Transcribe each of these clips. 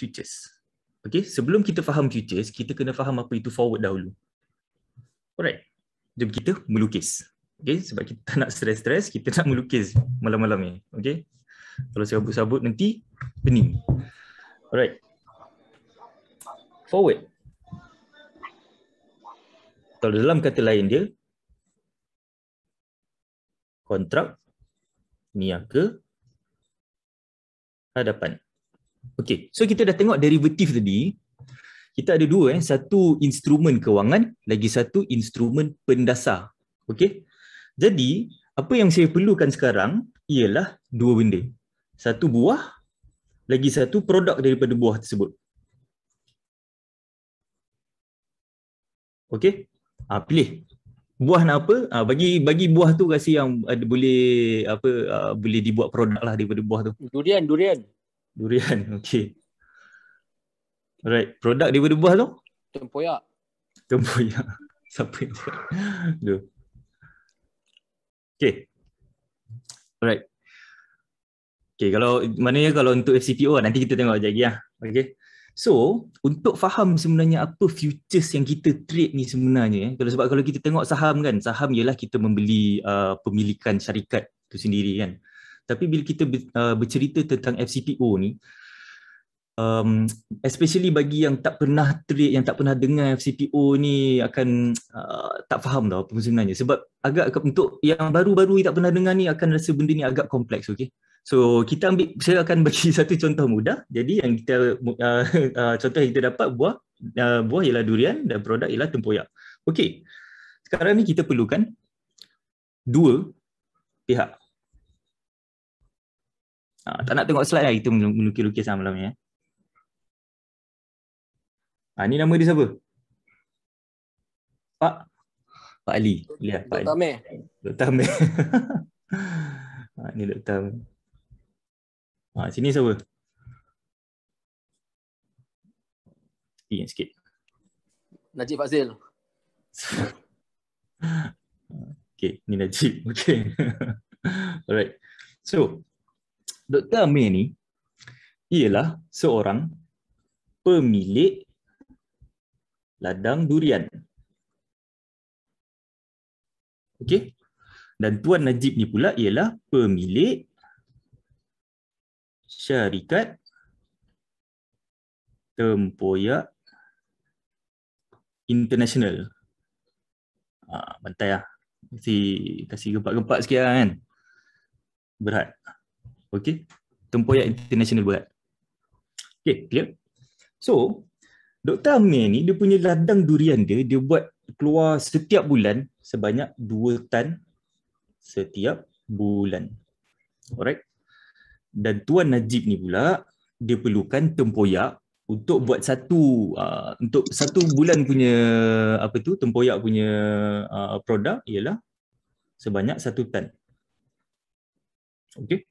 futures. Okay, sebelum kita faham futures, kita kena faham apa itu forward dahulu. Alright, jom kita melukis. Okay, sebab kita tak nak stres-stres, kita nak melukis malam-malam ni. Okay, kalau sabut-sabut nanti pening. Alright, forward. Kalau dalam kata lain dia, kontrak niaga hadapan. Okay, so kita dah tengok derivatif tadi. Kita ada dua, eh. satu instrumen kewangan, lagi satu instrumen pendasar. Okay, jadi apa yang saya perlukan sekarang ialah dua benda. Satu buah, lagi satu produk daripada buah tersebut. Okay, ha, pilih. Buah nak apa? Ha, bagi bagi buah tu kasi yang ada boleh apa uh, boleh dibuat produk lah daripada buah tu. Durian, durian. Durian, okey. Alright, produk daripada buah tu? Tempoyak. Tempoyak. Siapa yang buat? Duh. Okay. Alright. Okay, kalau mananya kalau untuk FCPO nanti kita tengok sekejap lagi lah. Okay. So, untuk faham sebenarnya apa futures yang kita trade ni sebenarnya. Eh? Kalau Sebab kalau kita tengok saham kan, saham ialah kita membeli uh, pemilikan syarikat tu sendiri kan tapi bila kita uh, bercerita tentang FCPO ni um especially bagi yang tak pernah trade yang tak pernah dengar FCPO ni akan uh, tak faham tau apa sebenarnya sebab agak untuk yang baru-baru ni tak pernah dengar ni akan rasa benda ni agak kompleks okey so kita ambil saya akan bagi satu contoh mudah jadi yang kita uh, uh, contoh yang kita dapat buah uh, buah ialah durian dan produk ialah tempoyak okey sekarang ni kita perlukan dua pihak Ha, tak nak tengok slide lah itu melukis-lukis lah malam ni. Eh. Ha, ni nama dia siapa? Pak? Pak Ali. Ya, Pak Dr. Amir. Dr. Amir. ha, ni Dr. Amir. Ha, sini siapa? Pian sikit. Najib Fazil. okay, ni Najib. Okay. Alright. So, Dr. Amir ni ialah seorang pemilik ladang durian. Okey. Dan Tuan Najib ni pula ialah pemilik syarikat Tempoyak International. Ah, bantai lah. Mesti kasih gempak-gempak sikit lah kan. Berat. Okey. Tempoyak International buat. Okey, clear? So, Dr. Amir ni dia punya ladang durian dia, dia buat keluar setiap bulan sebanyak 2 tan setiap bulan. Alright. Dan Tuan Najib ni pula dia perlukan tempoyak untuk buat satu uh, untuk satu bulan punya apa tu tempoyak punya uh, produk ialah sebanyak satu tan. Okey.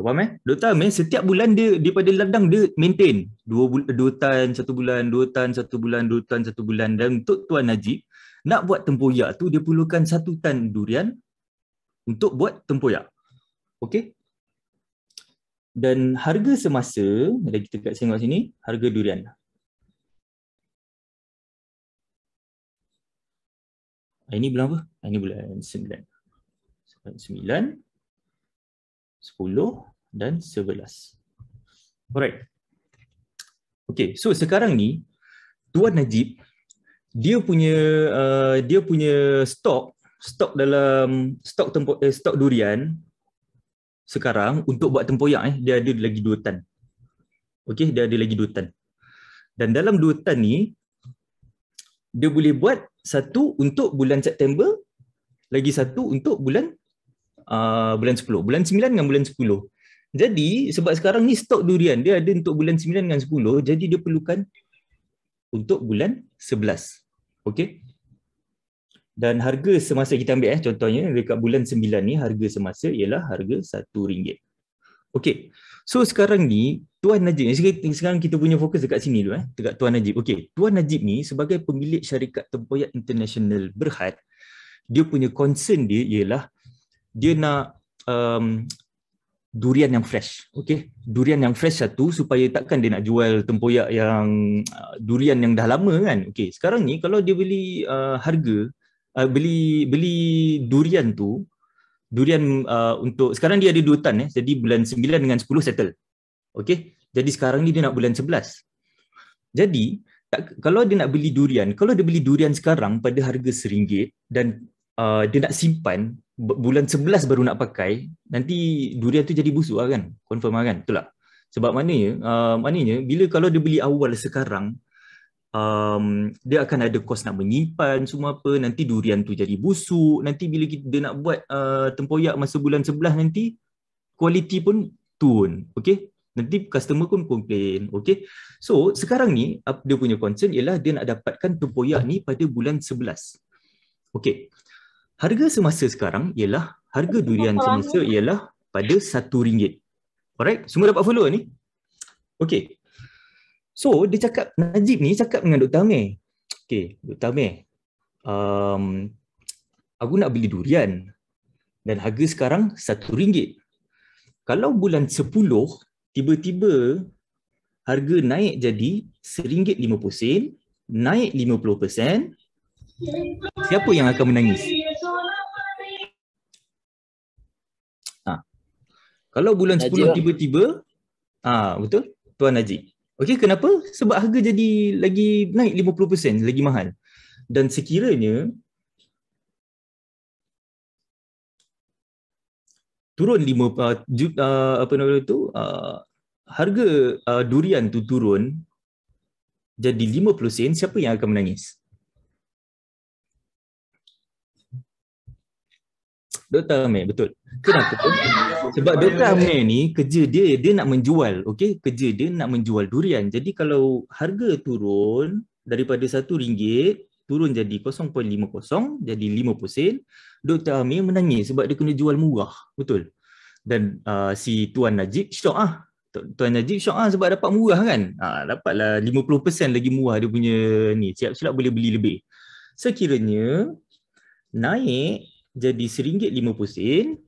Kau faham eh? tan Amir setiap bulan dia daripada ladang dia maintain dua, bul- dua tan satu bulan, dua tan satu bulan, dua tan satu bulan dan untuk Tuan Najib nak buat tempoyak tu dia perlukan satu tan durian untuk buat tempoyak. Okey? Dan harga semasa, ada kita kat tengok sini, harga durian. Ah, ini bulan apa? Ah, ini bulan 9. 9. Sepuluh dan sebelas. Alright. Okay, so sekarang ni Tuan Najib dia punya uh, dia punya stok stok dalam stok tempo eh, stok durian sekarang untuk buat tempoyak eh dia ada lagi 2 tan. Okey, dia ada lagi 2 tan. Dan dalam 2 tan ni dia boleh buat satu untuk bulan September lagi satu untuk bulan Uh, bulan 10. Bulan 9 dengan bulan 10. Jadi sebab sekarang ni stok durian dia ada untuk bulan 9 dengan 10, jadi dia perlukan untuk bulan 11. Okey. Dan harga semasa kita ambil eh contohnya dekat bulan 9 ni harga semasa ialah harga RM1. Okey. So sekarang ni Tuan Najib sekarang kita punya fokus dekat sini dulu eh dekat Tuan Najib. Okey. Tuan Najib ni sebagai pemilik syarikat tempoyak international Berhad dia punya concern dia ialah dia nak um, durian yang fresh. Okay? Durian yang fresh satu supaya takkan dia nak jual tempoyak yang uh, durian yang dah lama kan. Okay, sekarang ni kalau dia beli uh, harga, uh, beli beli durian tu, durian uh, untuk, sekarang dia ada dua tan eh. Jadi bulan sembilan dengan sepuluh settle. Okay, jadi sekarang ni dia nak bulan sebelas. Jadi, tak, kalau dia nak beli durian, kalau dia beli durian sekarang pada harga rm dan uh, dia nak simpan bulan 11 baru nak pakai, nanti durian tu jadi busuk lah kan? Confirm lah kan? Betul tak? Sebab maknanya, uh, maknanya bila kalau dia beli awal sekarang, um, dia akan ada kos nak menyimpan semua apa, nanti durian tu jadi busuk, nanti bila kita, dia nak buat uh, tempoyak masa bulan 11 nanti, kualiti pun turun. Okay? Nanti customer pun komplain. Okay? So, sekarang ni, dia punya concern ialah dia nak dapatkan tempoyak ni pada bulan 11. Okay harga semasa sekarang ialah harga durian semasa ialah pada satu ringgit. Alright, semua dapat follow ni? Okay. So, dia cakap, Najib ni cakap dengan Dr. Amir. Okay, Dr. Amir. Um, aku nak beli durian. Dan harga sekarang satu ringgit. Kalau bulan sepuluh, tiba-tiba harga naik jadi seringgit lima puluh sen, naik lima puluh persen, siapa yang akan menangis? Yeah. Ha. Kalau bulan Najib 10 lah. tiba-tiba ha, Betul? Tuan Najib Okey kenapa? Sebab harga jadi lagi naik 50% lagi mahal Dan sekiranya Turun 5 uh, ah, ah, apa nama tu uh, ah, Harga uh, durian tu turun jadi 50 sen, siapa yang akan menangis? Dr. Amir betul. Kenapa? Sebab Dr. Amir ni kerja dia dia nak menjual, okay? Kerja dia nak menjual durian. Jadi kalau harga turun daripada satu ringgit turun jadi 0.50 jadi 50 sen, Dr. Amir menangis sebab dia kena jual murah. Betul. Dan uh, si Tuan Najib syok ah. Tuan Najib syok ah sebab dapat murah kan. Ah ha, dapatlah 50% lagi murah dia punya ni. Siap silap boleh beli lebih. Sekiranya naik jadi RM1.50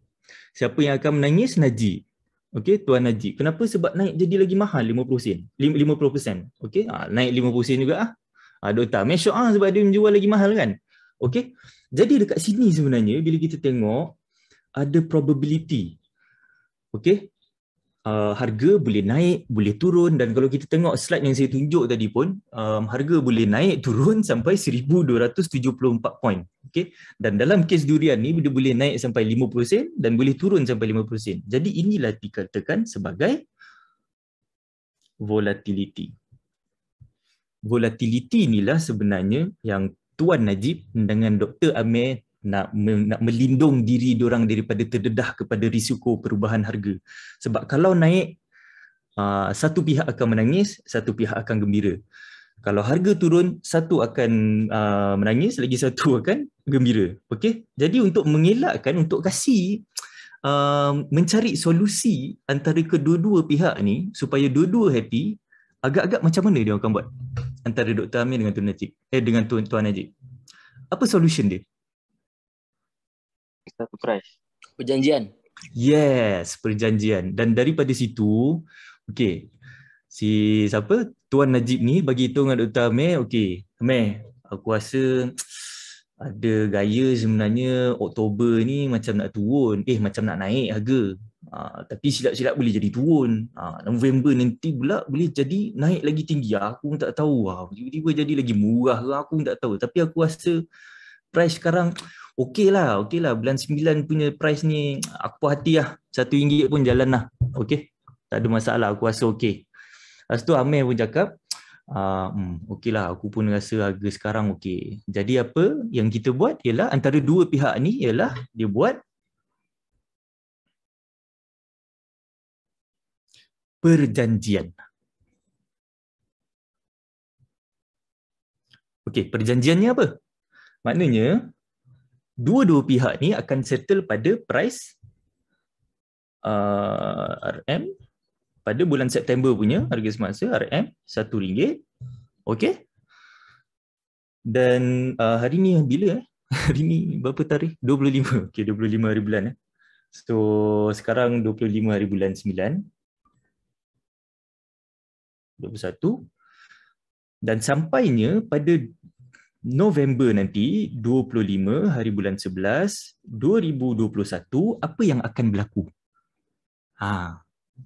siapa yang akan menangis Najib Okey tuan Najib kenapa sebab naik jadi lagi mahal 50 sen 50% okey ha, naik 50 sen juga ah ha, doktor make sure ah sebab dia menjual lagi mahal kan okey jadi dekat sini sebenarnya bila kita tengok ada probability okey uh, harga boleh naik, boleh turun dan kalau kita tengok slide yang saya tunjuk tadi pun um, harga boleh naik turun sampai 1274 poin. okay? Dan dalam kes durian ni dia boleh naik sampai 50 sen dan boleh turun sampai 50 sen. Jadi inilah dikatakan sebagai volatility. Volatility inilah sebenarnya yang Tuan Najib dengan Dr. Amir nak me, nak melindung diri orang daripada terdedah kepada risiko perubahan harga sebab kalau naik uh, satu pihak akan menangis satu pihak akan gembira kalau harga turun satu akan uh, menangis lagi satu akan gembira okey jadi untuk mengelakkan untuk kasih ah, uh, mencari solusi antara kedua-dua pihak ni supaya dua-dua happy agak-agak macam mana dia akan buat antara Dr. Amir dengan Tuan Najib eh dengan Tuan Tuan Najib apa solution dia satu crush. Perjanjian. Yes, perjanjian. Dan daripada situ, okey, si siapa? Tuan Najib ni bagi tu dengan Dr. Amir, okay, Amir, aku rasa ada gaya sebenarnya Oktober ni macam nak turun. Eh, macam nak naik harga. Ha, tapi silap-silap boleh jadi turun. Ha, November nanti pula boleh jadi naik lagi tinggi. Ah, aku pun tak tahu. Ha, tiba-tiba jadi lagi murah. Aku pun tak tahu. Tapi aku rasa price sekarang okey lah, okey lah bulan sembilan punya price ni aku puas hati lah, satu ringgit pun jalan lah, okey tak ada masalah aku rasa okey. Lepas tu Amir pun cakap, um, okey lah aku pun rasa harga sekarang okey. Jadi apa yang kita buat ialah antara dua pihak ni ialah dia buat perjanjian. Okey, perjanjiannya apa? Maknanya dua-dua pihak ni akan settle pada price uh, RM pada bulan September punya harga semasa RM RM1. Okey. Dan uh, hari ni bila eh? Hari ni berapa tarikh? 25. Okey, 25 hari bulan eh. So sekarang 25 hari bulan 9. 21. Dan sampainya pada November nanti 25 hari bulan 11 2021 apa yang akan berlaku? Ha.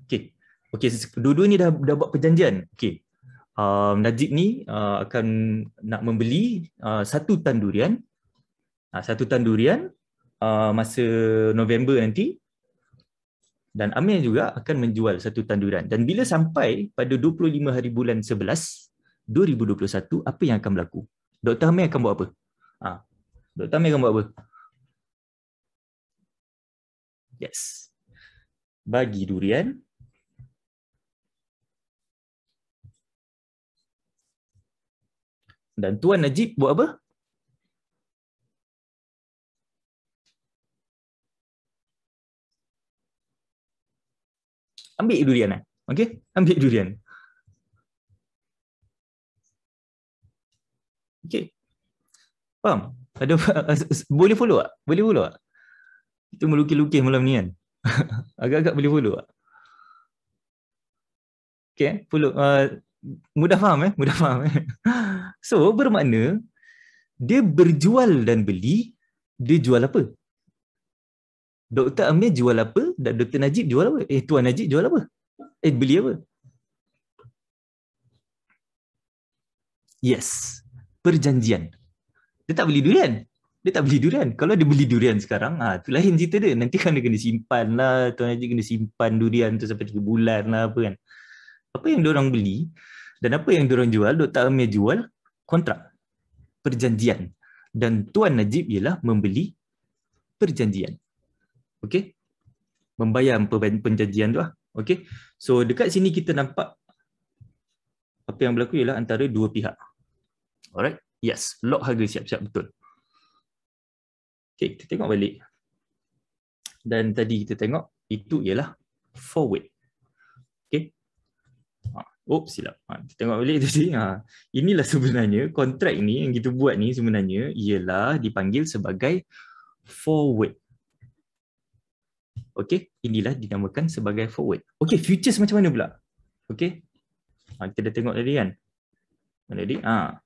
okay, okay. dua-dua ni dah dah buat perjanjian. Okay, Um, Najib ni uh, akan nak membeli uh, satu tan durian. Uh, satu tan durian uh, masa November nanti. Dan Amir juga akan menjual satu tan durian. Dan bila sampai pada 25 hari bulan 11 2021 apa yang akan berlaku? Dr. Amir akan buat apa? Ha. Dr. Amir akan buat apa? Yes. Bagi durian. Dan Tuan Najib buat apa? Ambil durian. Eh. Okay? Ambil durian. Okay. Faham? Ada boleh follow tak? Boleh follow tak? Kita melukis-lukis malam ni kan. Agak-agak boleh follow tak? Okay, eh? follow. Uh, mudah faham eh? Mudah faham eh? so, bermakna dia berjual dan beli, dia jual apa? Doktor Amir jual apa? Dan Dr. Najib jual apa? Eh, Tuan Najib jual apa? Eh, beli apa? Yes, perjanjian. Dia tak beli durian. Dia tak beli durian. Kalau dia beli durian sekarang, ah tu lain cerita dia. Nanti kan dia kena simpan lah. Tuan Haji kena simpan durian tu sampai 3 bulan lah apa kan. Apa yang orang beli dan apa yang orang jual, Dr. Amir jual kontrak. Perjanjian. Dan Tuan Najib ialah membeli perjanjian. Okay? Membayar perjanjian tu lah. Okay? So dekat sini kita nampak apa yang berlaku ialah antara dua pihak. Alright? Yes, lock harga siap-siap betul. Okay, kita tengok balik. Dan tadi kita tengok, itu ialah forward. Okay. Ha. Oh, silap. Ha, kita tengok balik tadi. Ha. Inilah sebenarnya, kontrak ni yang kita buat ni sebenarnya ialah dipanggil sebagai forward. Okay, inilah dinamakan sebagai forward. Okay, futures macam mana pula? Okay, kita dah tengok tadi kan? Mana Ah.